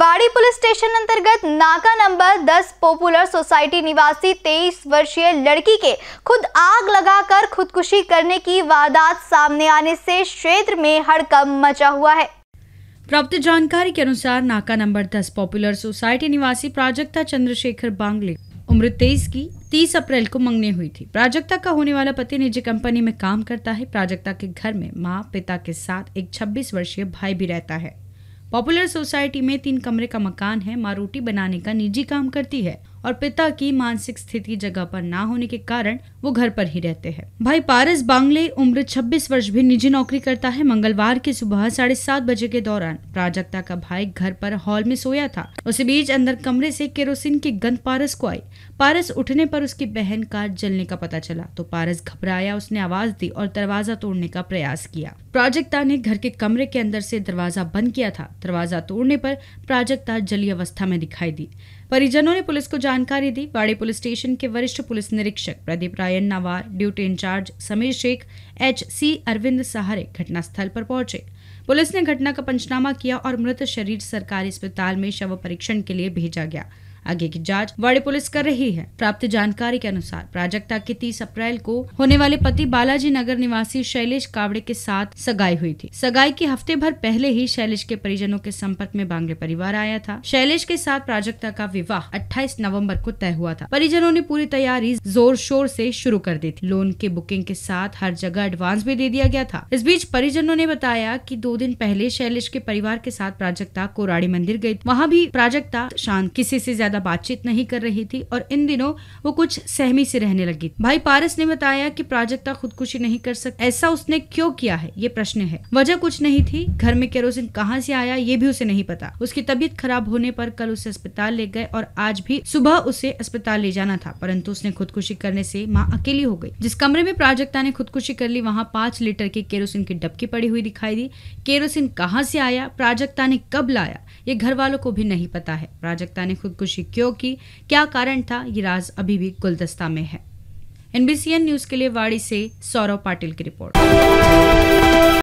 वाड़ी police station अंतर्गत नाका नंबर 10 पॉपुलर सोसाइटी निवासी 23 वर्षीय लड़की के खुद आग लगाकर खुदकुशी करने की वारदात सामने आने से क्षेत्र में हड़कंप मचा हुआ है प्राप्त जानकारी के अनुसार नाका नंबर 10 पॉपुलर सोसाइटी निवासी प्राजक्ता चंद्रशेखर बांगले उम्र तेईस की तीस अप्रैल को मंगनी हुई थी प्राजक्ता का होने वाला पति निजी कंपनी में काम करता है प्राजक्ता के घर में माँ पिता के साथ एक 26 वर्षीय भाई भी रहता है पॉपुलर सोसाइटी में तीन कमरे का मकान है माँ रोटी बनाने का निजी काम करती है और पिता की मानसिक स्थिति जगह पर ना होने के कारण वो घर पर ही रहते हैं भाई पारस बांग्ले उम्र 26 वर्ष भी निजी नौकरी करता है मंगलवार की सुबह साढ़े सात बजे के दौरान प्राजक्ता का भाई घर पर हॉल में सोया था उसी बीच अंदर कमरे से केरोसिन की गंध पारस को आई पारस उठने पर उसकी बहन का जलने का पता चला तो पारस घबराया उसने आवाज दी और दरवाजा तोड़ने का प्रयास किया प्राजक्ता ने घर के कमरे के अंदर से दरवाजा बंद किया था दरवाजा तोड़ने पर प्राजक्ता जली अवस्था में दिखाई दी परिजनों ने पुलिस को जानकारी दी बाड़े पुलिस स्टेशन के वरिष्ठ पुलिस निरीक्षक प्रदीप रायन नावार duty incharge Samir Shaikh H C Arvind Sahare घटनास्थल पर पहुंचे पुलिस ने घटना का पंचनामा किया और मृत शरीर सरकारी अस्पताल में शव परीक्षण के लिए भेजा गया आगे की जाँच वाड़ी पुलिस कर रही है प्राप्त जानकारी के अनुसार प्राजक्ता की तीस अप्रैल को होने वाले पति बालाजी नगर निवासी शैलेश कावड़े के साथ सगाई हुई थी सगाई के हफ्ते भर पहले ही शैलेश के परिजनों के संपर्क में बांगड़े परिवार आया था शैलेश के साथ प्राजक्ता का विवाह 28 नवंबर को तय हुआ था परिजनों ने पूरी तैयारी जोर शोर से शुरू कर दी थी लोन के बुकिंग के साथ हर जगह एडवांस भी दे दिया गया था इस बीच परिजनों ने बताया कि दो दिन पहले शैलेश के परिवार के साथ प्राजक्ता कोराड़ी मंदिर गयी वहाँ भी प्राजक्ता शांत किसी से ज्यादा ज्यादा बातचीत नहीं कर रही थी और इन दिनों वो कुछ सहमी से रहने लगी भाई पारस ने बताया कि प्राजक्ता खुदकुशी नहीं कर सकती ऐसा उसने क्यों किया है ये प्रश्न है वजह कुछ नहीं थी घर में केरोसिन कहाँ से आया ये भी उसे नहीं पता उसकी तबीयत खराब होने पर कल उसे अस्पताल ले गए और आज भी सुबह उसे अस्पताल ले जाना था परंतु उसने खुदकुशी करने से माँ अकेली हो गई जिस कमरे में प्राजक्ता ने खुदकुशी कर ली वहाँ पांच लीटर के केरोसिन की डबकी पड़ी हुई दिखाई दी केरोसिन कहाँ से आया प्राजक्ता ने कब लाया ये घर वालों को भी नहीं पता है प्राजक्ता ने खुदकुशी क्यों की क्या कारण था ये राज अभी भी गुलदस्ता में है एनबीसीएन न्यूज के लिए वाड़ी से सौरव पाटिल की रिपोर्ट